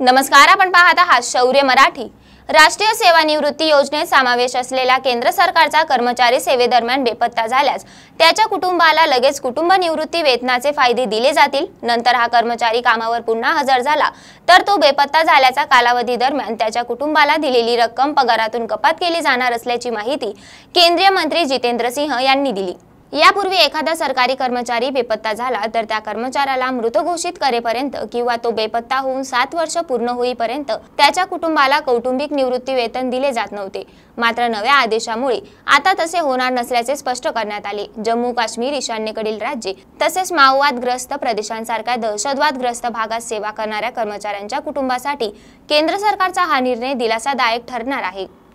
नमस्कार आपण पाहत आहात शौर्य मराठी राष्ट्रीय सेवानिवृत्ती योजनेत समावेश असलेला केंद्र सरकारचा कर्मचारी सेवेदरम्यान बेपत्ता झाल्यास त्याच्या कुटुंबाला लगेच कुटुंब निवृत्ती वेतनाचे फायदे दिले जातील नंतर हा कर्मचारी कामावर पुन्हा हजर झाला तर तो बेपत्ता झाल्याचा कालावधी दरम्यान त्याच्या कुटुंबाला दिलेली रक्कम पगारातून कपात केली जाणार असल्याची माहिती केंद्रीय मंत्री जितेंद्र सिंह यांनी दिली यापूर्वी एखादा सरकारी कर्मचारी बेपत्ता झाला तर त्या कर्मचाऱ्याला मृत घोषित करेपर्यंत किंवा तो बेपत्ता होऊन सात वर्ष पूर्ण होईपर्यंत त्याच्या कुटुंबाला कौटुंबिक निवृत्ती वेतन दिले जात नव्हते मात्र नव्या आदेशामुळे आता तसे होणार नसल्याचे स्पष्ट करण्यात आले जम्मू काश्मीर ईशान्येकडील राज्ये तसेच माओवादग्रस्त प्रदेशांसारख्या दहशतवादग्रस्त भागात सेवा करणाऱ्या कर्मचाऱ्यांच्या कुटुंबासाठी केंद्र सरकारचा हा निर्णय दिलासादायक ठरणार आहे